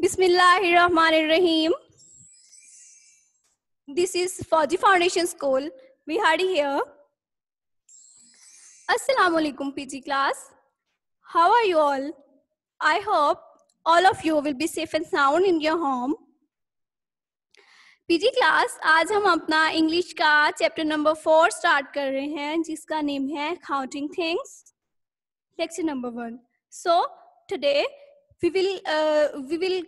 बिस्मिल्लाहिर्रहमानिर्रहीम this is Fauji foundation school Bihari here अस्सलाम वालेकुम PG class how are you all I hope all of you will be safe and sound in your home PG class आज हम अपना English का chapter number four start कर रहे हैं जिसका नेम है counting things lecture number one so today we will uh, we will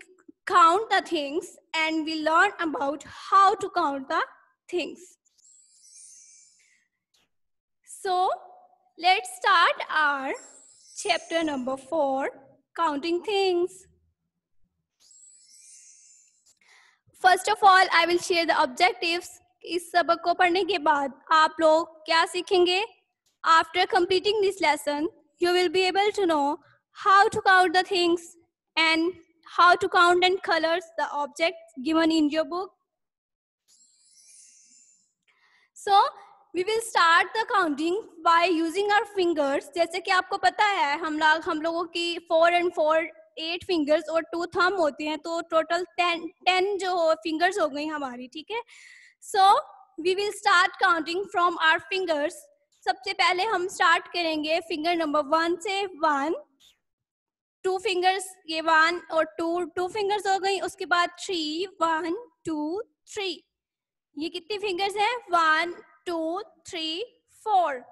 count the things and we learn about how to count the things so let's start our chapter number 4 counting things First of all, I will share the objectives. इस सबक को पढ़ने के बाद आप लोग क्या सीखेंगे after completing this lesson you will be able to know how to count the things and how to count and colors the objects given in your book. So we will start the counting by using our fingers. जैसे कि आपको पता है हम लोग हम लोगों की four and four eight fingers और टू थम होते हैं तो टोटल टेन टेन जो हो फिंगर्स हो गई हमारी ठीक है so we will start counting from our fingers सबसे पहले हम स्टार्ट करेंगे फिंगर नंबर वन से वन टू फिंगर्स ये वन और टू टू फिंगर्स हो गई उसके बाद थ्री वन टू थ्री ये कितनी फिंगर्स हैं वन टू थ्री फोर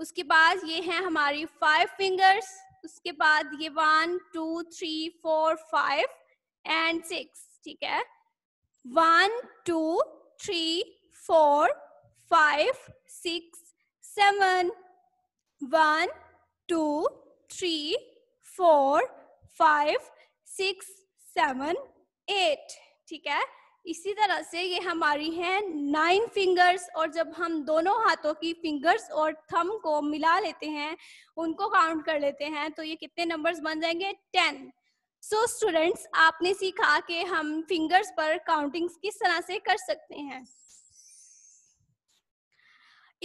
उसके बाद ये हैं हमारी फाइव फिंगर्स उसके बाद ये one two three four five and six ठीक है one two three four five six seven one two three four five six seven eight ठीक है इसी तरह से ये हमारी है नाइन फिंगर्स और जब हम दोनों हाथों की फिंगर्स और थम को मिला लेते हैं उनको काउंट कर लेते हैं तो ये कितने नंबर्स बन जाएंगे टेन सो स्टूडेंट्स आपने सीखा कि हम फिंगर्स पर काउंटिंग्स किस तरह से कर सकते हैं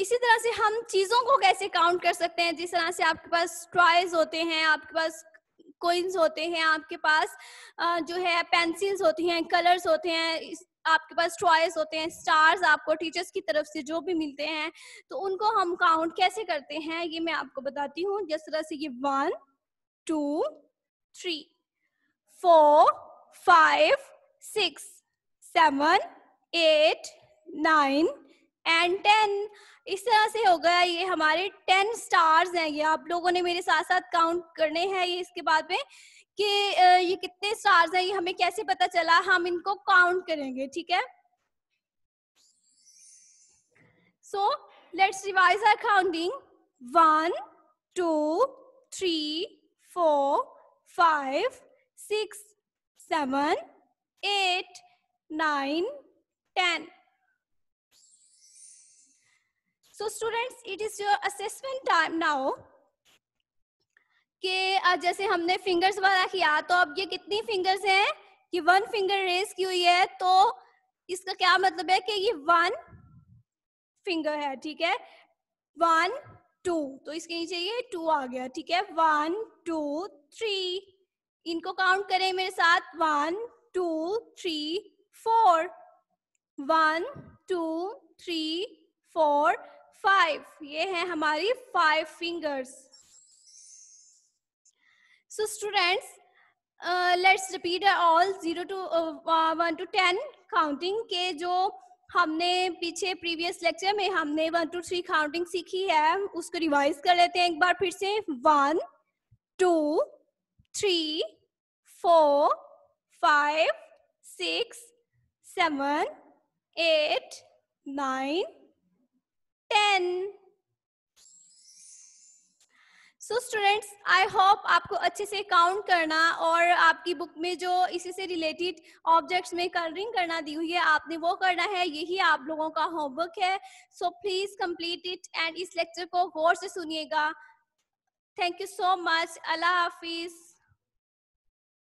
इसी तरह से हम चीज़ों को कैसे काउंट कर सकते हैं जिस तरह से आपके पास ट्रॉयज होते हैं आपके पास कोइंस होते हैं आपके पास जो है पेंसिल्स होती हैं कलर्स होते हैं आपके पास ट्रॉयज होते हैं स्टार्स आपको टीचर्स की तरफ से जो भी मिलते हैं तो उनको हम काउंट कैसे करते हैं ये मैं आपको बताती हूँ जिस तरह से ये one two three four five six seven eight nine and ten इस तरह से हो गया ये हमारे टेन स्टार्स हैं ये आप लोगों ने मेरे साथ साथ काउंट करने हैं ये इसके बाद में कि ये कितने स्टार्स हैं ये हमें कैसे पता चला हम इनको काउंट करेंगे ठीक है so let's revise our counting one two three four five six seven eight nine ten so students it is your assessment time now के जैसे हमने फिंगर्स वाला किया तो अब ये कितनी फिंगर्स हैं कि वन फिंगर रेस की हुई है तो इसका क्या मतलब है कि ये वन फिंगर है ठीक है वन टू तो इसके नीचे ये टू आ गया ठीक है वन टू थ्री इनको काउंट करें मेरे साथ one two three four one two three four five ये है हमारी five fingers so students let's repeat all zero to one to ten counting के जो हमने पीछे प्रीवियस लेक्चर में हमने वन टू थ्री काउंटिंग सीखी है उसको रिवाइज कर लेते हैं एक बार फिर से one two three four five six seven eight nine 10 so students I hope आपको अच्छे से काउंट करना और आपकी बुक में जो इसी से रिलेटेड ऑब्जेक्ट्स में कलरिंग करना दी हुई है आपने वो करना है यही आप लोगों का होमवर्क है so please complete it and इस लेक्चर को गौर से सुनिएगा thank you so much Allah हाफिज़